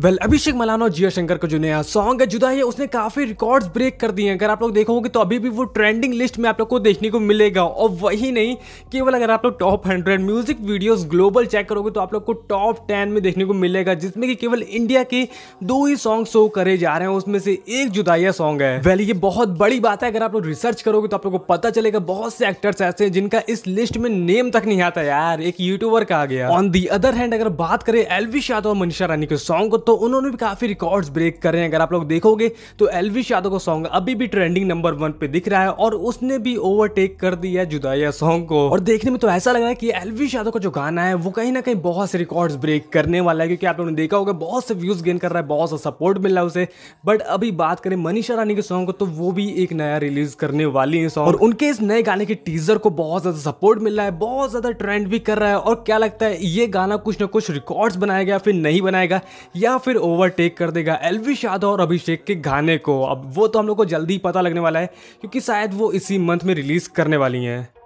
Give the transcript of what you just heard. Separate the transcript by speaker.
Speaker 1: well well, अभिषेक मलाना और जिया शंकर का जो नया सॉन्ग है जुदा है उसने काफी रिकॉर्ड्स ब्रेक कर दिए हैं अगर आप लोग देखोगे तो अभी भी वो ट्रेंडिंग लिस्ट में आप लोग को देखने को मिलेगा और वही नहीं केवल अगर आप लोग top hundred music videos global check करोगे तो आप लोग को टॉप टेन में देखने को मिलेगा जिसमें कि केवल इंडिया के दो ही सॉन्ग शो करे जा रहे हैं उसमें से एक जुदाइया सॉन्ग है वेल ये बहुत बड़ी बात है अगर आप लोग रिसर्च करोगे तो आप लोग को पता चलेगा बहुत से एक्टर्स ऐसे हैं जिनका इस लिस्ट में नेम तक नहीं आता यार एक यूट्यूबर का आ गया ऑन दी अदर हैंड अगर बात करें एलविश यादव और मनीषा रानी के सॉन्ग को तो उन्होंने भी काफ़ी रिकॉर्ड्स ब्रेक कर रहे हैं अगर आप लोग देखोगे तो एलविश यादव का सॉन्ग अभी भी ट्रेंडिंग नंबर वन पे दिख रहा है और उसने भी ओवरटेक कर दिया है जुदाइया सॉन्ग को और देखने में तो ऐसा लग रहा है कि एलविश यादव का जो गाना है वो कहीं ना कहीं बहुत से रिकॉर्ड ब्रेक करने वाला है क्योंकि आप लोगों ने देखा होगा बहुत से व्यूज गेन कर रहा है बहुत सा सपोर्ट मिल रहा है उसे बट अभी बात करें मनीषा रानी के सॉन्ग को तो वो भी एक नया रिलीज करने वाली है सॉन्ग और उनके इस नए गाने के टीजर को बहुत ज्यादा सपोर्ट मिल रहा है बहुत ज्यादा ट्रेंड भी कर रहा है और क्या लगता है ये गाना कुछ ना कुछ रिकॉर्ड्स बनाएगा फिर नहीं बनाएगा या फिर ओवरटेक कर देगा एलविश यादव और अभिषेक के गाने को अब वो तो हम लोग को जल्दी पता लगने वाला है क्योंकि शायद वो इसी मंथ में रिलीज़ करने वाली हैं